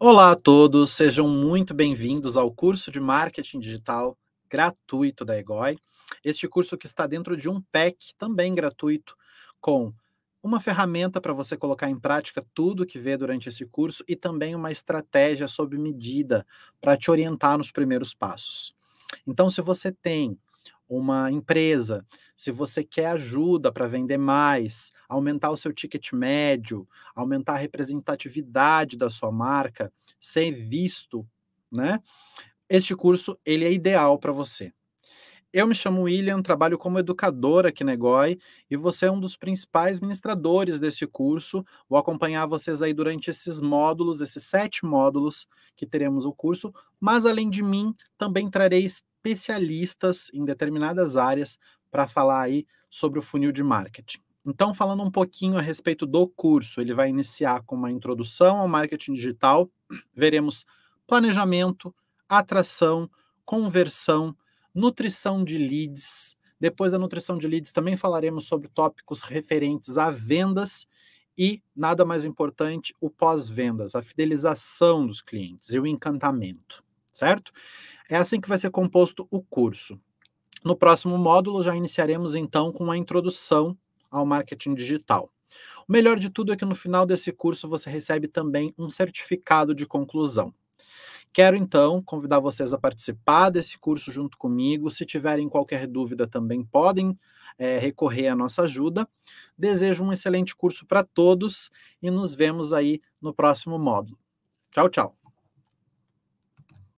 Olá a todos, sejam muito bem-vindos ao curso de marketing digital gratuito da EGOI. Este curso que está dentro de um pack também gratuito com uma ferramenta para você colocar em prática tudo que vê durante esse curso e também uma estratégia sob medida para te orientar nos primeiros passos. Então, se você tem uma empresa, se você quer ajuda para vender mais, aumentar o seu ticket médio, aumentar a representatividade da sua marca, ser visto, né? Este curso ele é ideal para você. Eu me chamo William, trabalho como educador aqui na Egoi e você é um dos principais ministradores desse curso. Vou acompanhar vocês aí durante esses módulos, esses sete módulos que teremos o curso. Mas além de mim, também trarei especialistas em determinadas áreas para falar aí sobre o funil de marketing. Então, falando um pouquinho a respeito do curso, ele vai iniciar com uma introdução ao marketing digital. Veremos planejamento, atração, conversão, nutrição de leads. Depois da nutrição de leads, também falaremos sobre tópicos referentes a vendas e, nada mais importante, o pós-vendas, a fidelização dos clientes e o encantamento, certo? É assim que vai ser composto o curso. No próximo módulo, já iniciaremos então com a introdução ao marketing digital. O melhor de tudo é que no final desse curso você recebe também um certificado de conclusão. Quero então convidar vocês a participar desse curso junto comigo. Se tiverem qualquer dúvida, também podem é, recorrer à nossa ajuda. Desejo um excelente curso para todos e nos vemos aí no próximo módulo. Tchau, tchau.